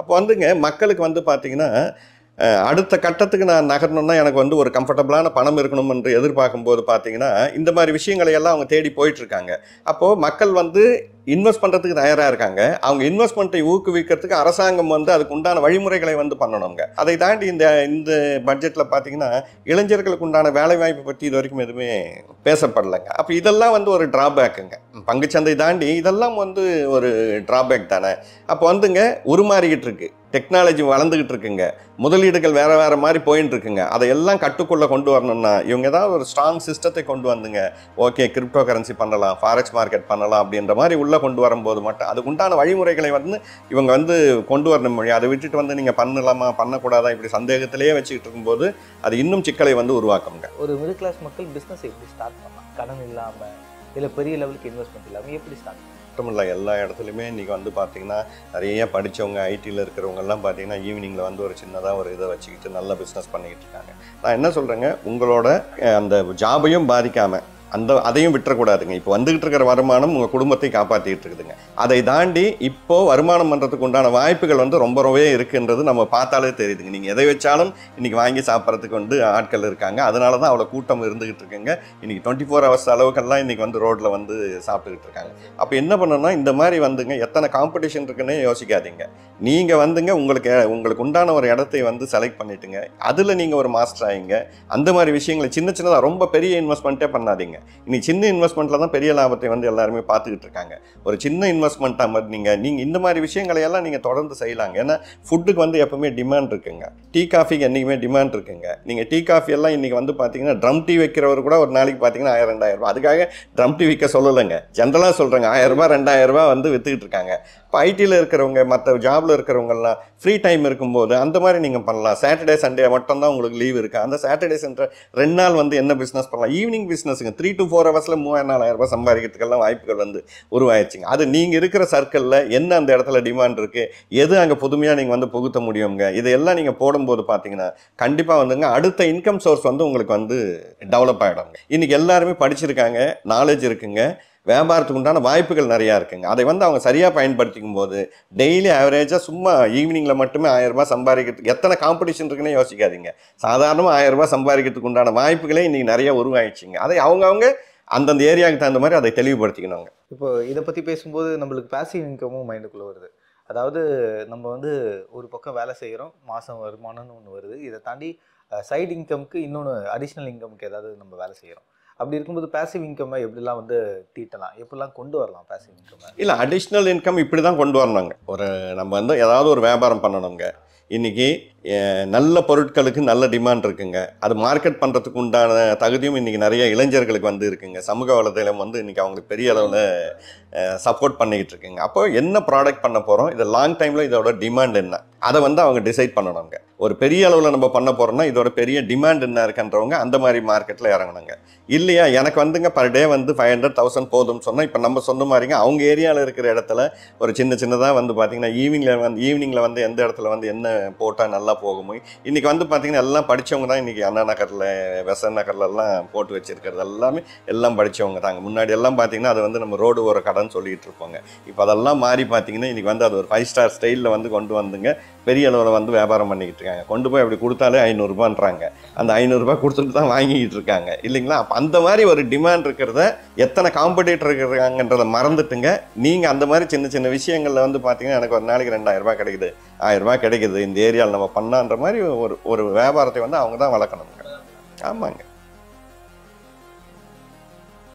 அப்போ வந்துங்க மக்களுக்கு வந்து பார்த்திங்கன்னா அடுத்த கட்டத்துக்கு நான் நகரணும்னா எனக்கு வந்து ஒரு கம்ஃபர்டபுளான பணம் இருக்கணும் என்று எதிர்பார்க்கும்போது பார்த்தீங்கன்னா இந்த மாதிரி விஷயங்களை எல்லாம் அவங்க தேடி போயிட்டுருக்காங்க அப்போது மக்கள் வந்து இன்வெஸ்ட் பண்ணுறதுக்கு தயாராக இருக்காங்க அவங்க இன்வெஸ்ட்மெண்ட்டை ஊக்குவிக்கிறதுக்கு அரசாங்கம் வந்து அதுக்கு உண்டான வழிமுறைகளை வந்து பண்ணணுங்க அதை தாண்டி இந்த இந்த பட்ஜெட்டில் பார்த்தீங்கன்னா இளைஞர்களுக்கு உண்டான வேலைவாய்ப்பு பற்றி இது வரைக்கும் எதுவுமே பேசப்படலைங்க அப்போ இதெல்லாம் வந்து ஒரு ட்ராபேக்குங்க பங்குச்சந்தை தாண்டி இதெல்லாம் வந்து ஒரு ட்ராபேக் தானே அப்போ வந்துங்க உருமாறிக்கிட்டு இருக்கு டெக்னாலஜி வளர்ந்துக்கிட்டு இருக்குங்க முதலீடுகள் வேறு வேறு மாதிரி போயின்னு இருக்குங்க அதையெல்லாம் கட்டுக்குள்ளே கொண்டு வரணும்னா இவங்க ஏதாவது ஒரு ஸ்ட்ராங் சிஸ்டத்தை கொண்டு வந்துங்க ஓகே கிரிப்டோ கரன்சி பண்ணலாம் ஃபாரெக்ஸ் மார்க்கெட் பண்ணலாம் அப்படின்ற மாதிரி உள்ள உள்ளே கொண்டு வரும்போது மட்டும் அதுக்கு உண்டான வழிமுறைகளை வந்து இவங்க வந்து கொண்டு வரணும் மொழி அதை விட்டுட்டு வந்து நீங்கள் பண்ணலாமா பண்ணக்கூடாதா இப்படி சந்தேகத்திலேயே வச்சுக்கிட்டு இருக்கும்போது அது இன்னும் சிக்கலை வந்து உருவாக்குங்க ஒரு மிடில் கிளாஸ் மக்கள் பிஸ்னஸ் எப்படி ஸ்டார்ட் பண்ணலாம் கடன் இல்லாமல் இல்லை பெரிய லெவலுக்கு இன்வெஸ்ட்மெண்ட் இல்லாமல் எப்படி ஸ்டார்ட் பண்ணலாம் மட்டும் இல்லை எல்லா இடத்துலையுமே இன்றைக்கி வந்து பார்த்திங்கன்னா நிறைய படித்தவங்க ஐடியில் இருக்கிறவங்கெல்லாம் பார்த்திங்கன்னா ஈவினிங்கில் வந்து ஒரு சின்னதாக ஒரு இதை வச்சுக்கிட்டு நல்ல பிஸ்னஸ் பண்ணிக்கிட்டு இருக்காங்க நான் என்ன சொல்கிறேங்க உங்களோட அந்த ஜாபையும் பாதிக்காமல் அந்த அதையும் விட்டுறக்கூடாதுங்க இப்போ வந்துகிட்டு இருக்கிற வருமானம் உங்கள் குடும்பத்தை காப்பாற்றிக்கிட்டு இருக்குதுங்க அதை தாண்டி இப்போது வருமானம் பண்ணுறதுக்கு உண்டான வாய்ப்புகள் வந்து ரொம்ப ரொம்பவே இருக்குன்றது நம்ம பார்த்தாலே தெரியுதுங்க நீங்கள் எதை வச்சாலும் இன்றைக்கி வாங்கி சாப்பிட்றதுக்கு வந்து ஆட்கள் இருக்காங்க அதனால தான் அவ்வளோ கூட்டம் இருந்துகிட்டு இருக்குங்க இன்றைக்கி டுவெண்ட்டி ஃபோர் ஹவர்ஸ் அளவுக்கெல்லாம் இன்றைக்கி வந்து ரோட்டில் வந்து சாப்பிட்டுக்கிட்டு இருக்காங்க அப்போ என்ன பண்ணணும் இந்த மாதிரி வந்துங்க எத்தனை காம்படிஷன் இருக்குன்னு யோசிக்காதீங்க நீங்கள் வந்துங்க உங்களுக்கு உங்களுக்கு உண்டான ஒரு இடத்தை வந்து செலக்ட் பண்ணிட்டுங்க அதில் நீங்கள் ஒரு மாஸ்டர் ஆகிங்க அந்த மாதிரி விஷயங்களை சின்ன சின்னதாக ரொம்ப பெரிய இன்வெஸ்ட்மெண்ட்டே பண்ணாதீங்க இன்னைக்கு சின்ன இன்வெஸ்ட்மெண்ட்டில் தான் பெரிய லாபத்தை வந்து எல்லாருமே பார்த்துக்கிட்டு இருக்காங்க ஒரு சின்ன இன்வெஸ்ட்மெண்ட்டாக மாதிரி நீங்கள் நீங்கள் இந்த மாதிரி விஷயங்களையெல்லாம் நீங்கள் தொடர்ந்து செய்யலாங்க ஏன்னா ஃபுட்டுக்கு வந்து எப்போவுமே டிமாண்ட் இருக்குங்க டீ காஃபிக்கு என்றைக்குமே டிமாண்ட் இருக்குங்க நீங்கள் டீ காஃபி எல்லாம் இன்றைக்கி வந்து பார்த்தீங்கன்னா ட்ரம் டீ வைக்கிறவர் கூட ஒரு நாளைக்கு பார்த்தீங்கன்னா ஆயிரம் ரெண்டாயிரம் ரூபாய் அதுக்காக ட்ரம் டீ விற்க சொல்லலைங்க ஜென்ரலாக சொல்கிறேங்க ஆயிரம் ரூபாய் ரெண்டாயிரம் ரூபாய் வந்து விற்றுக்கிட்டு இருக்காங்க இப்போ ஐடியில் இருக்கிறவங்க மற்ற ஜாபில் இருக்கிறவங்கலாம் ஃப்ரீ டைம் இருக்கும்போது அந்த மாதிரி நீங்கள் பண்ணலாம் சாட்டர்டே சண்டே மட்டும்தான் உங்களுக்கு லீவ் இருக்குது அந்த சாட்டர்டே சண்டே ரெண்டு நாள் வந்து என்ன பிஸ்னஸ் பண்ணலாம் ஈவினிங் பிஸ்னஸுங்க த்ரீ டு ஃபோர் ஹவர்ஸில் மூவாயிரம் நாலாயிரம் ரூபாய் சம்பாதிக்கிறதுக்கெல்லாம் வாய்ப்புகள் வந்து உருவாயிடுச்சுங்க அது நீங்கள் இருக்கிற சர்க்கிளில் என்ன அந்த இடத்துல டிமாண்ட் இருக்குது எது அங்கே புதுமையாக நீங்கள் வந்து புகுத்த முடியுங்க இதையெல்லாம் நீங்கள் போடும்போது பார்த்தீங்கன்னா கண்டிப்பாக வந்துங்க அடுத்த இன்கம் சோர்ஸ் வந்து உங்களுக்கு வந்து டெவலப் ஆகிடும் இன்றைக்கி எல்லாருமே படிச்சிருக்காங்க நாலேஜ் இருக்குங்க வியாபாரத்துக்கு உண்டான வாய்ப்புகள் நிறையா இருக்குங்க அதை வந்து அவங்க சரியாக பயன்படுத்திக்கும் போது டெய்லி ஆவரேஜாக சும்மா ஈவினிங்கில் மட்டுமே ஆயிரரூபா சம்பாதிக்கிறதுக்கு எத்தனை காம்படிஷன் இருக்குன்னு யோசிக்காதீங்க சாதாரணமாக ஆயிரரூபா சம்பாதிக்கிறதுக்கு உண்டான வாய்ப்புகளே இன்றைக்கி நிறைய உருவாயிடுச்சிங்க அதை அவங்கவுங்க அந்தந்த ஏரியாவுக்கு தகுந்த மாதிரி அதை தெளிவுபடுத்திக்கணுங்க இப்போ இதை பற்றி பேசும்போது நம்மளுக்கு பேசிவ் இன்கமும் மைண்டுக்குள்ளே வருது அதாவது நம்ம வந்து ஒரு பக்கம் வேலை செய்கிறோம் மாதம் வருமானம்னு ஒன்று வருது இதை தாண்டி சைடு இன்கம்க்கு இன்னொன்று அடிஷ்னல் இன்கம்க்கு ஏதாவது நம்ம வேலை செய்கிறோம் அப்படி இருக்கும்போது பேசிவ் இன்கம்மை எப்படிலாம் வந்து தீட்டலாம் எப்படிலாம் கொண்டு வரலாம் பேசிவ் இன்கம் இல்லை அடிஷ்னல் இன்கம் இப்படி தான் கொண்டு வரணுங்க ஒரு நம்ம வந்து ஏதாவது ஒரு வியாபாரம் பண்ணணுங்க இன்றைக்கி நல்ல பொருட்களுக்கு நல்ல டிமாண்ட் இருக்குங்க அது மார்க்கெட் பண்ணுறதுக்கு உண்டான தகுதியும் இன்றைக்கி நிறைய இளைஞர்களுக்கு வந்து இருக்குங்க சமூக வலைதளம் வந்து இன்றைக்கி அவங்களுக்கு பெரிய அளவில் சப்போர்ட் பண்ணிக்கிட்டு இருக்குங்க அப்போ என்ன ப்ராடக்ட் பண்ண போகிறோம் இதை லாங் டைமில் இதோட டிமாண்ட் என்ன அதை வந்து அவங்க டிசைட் பண்ணணுங்க ஒரு பெரிய அளவில் நம்ம பண்ண போகிறோம்னா இதோட பெரிய டிமாண்ட் என்ன இருக்குன்றவங்க அந்த மாதிரி மார்க்கெட்டில் இறங்கணுங்க இல்லையா எனக்கு வந்துங்க பர் டே வந்து ஃபைவ் ஹண்ட்ரட் தௌசண்ட் போதும்னு சொன்னால் இப்போ நம்ம சொன்ன மாதிரிங்க அவங்க ஏரியாவில் இருக்கிற இடத்துல ஒரு சின்ன சின்னதாக வந்து பார்த்திங்கன்னா ஈவினிங்கில் வந்து ஈவினிங்கில் வந்து எந்த இடத்துல வந்து என்ன போட்டால் நல்லா போகுமோ இன்றைக்கி வந்து பார்த்திங்கன்னா எல்லாம் படித்தவங்க தான் இன்றைக்கி அண்ணா நகரில் வெசன் நகர்லலாம் போட்டு வச்சுருக்கிறது எல்லாமே எல்லாம் படித்தவங்க தாங்க முன்னாடி எல்லாம் பார்த்திங்கன்னா அது வந்து நம்ம ரோடு ஒரு கடன் சொல்லிகிட்டு இருப்போங்க இப்போ அதெல்லாம் மாறி பார்த்திங்கன்னா இன்றைக்கி வந்து அது ஒரு ஃபைவ் ஸ்டார் ஸ்டைலில் வந்து கொண்டு வந்துங்க பெரிய அளவில் வந்து வியாபாரம் பண்ணிக்கிட்டு இருக்காங்க கொண்டு போய் அப்படி கொடுத்தாலே ஐநூறுரூபான்றாங்க அந்த ஐநூறுரூபா கொடுத்துட்டு தான் வாங்கிக்கிட்டு இருக்காங்க இல்லைங்களா அப்போ அந்த மாதிரி ஒரு டிமாண்ட் இருக்கிறத எத்தனை காம்படிட்டர் இருக்கிறாங்கன்றதை மறந்துட்டுங்க நீங்கள் அந்த மாதிரி சின்ன சின்ன விஷயங்களில் வந்து பார்த்தீங்கன்னா எனக்கு ஒரு நாளைக்கு ரெண்டாயிரரூபா கிடைக்குது ஆயிரரூபா கிடைக்குது இந்த ஏரியாவில் நம்ம பண்ணான்ற மாதிரி ஒரு ஒரு வியாபாரத்தை வந்து அவங்க தான் வளர்க்கணுங்க ஆமாங்க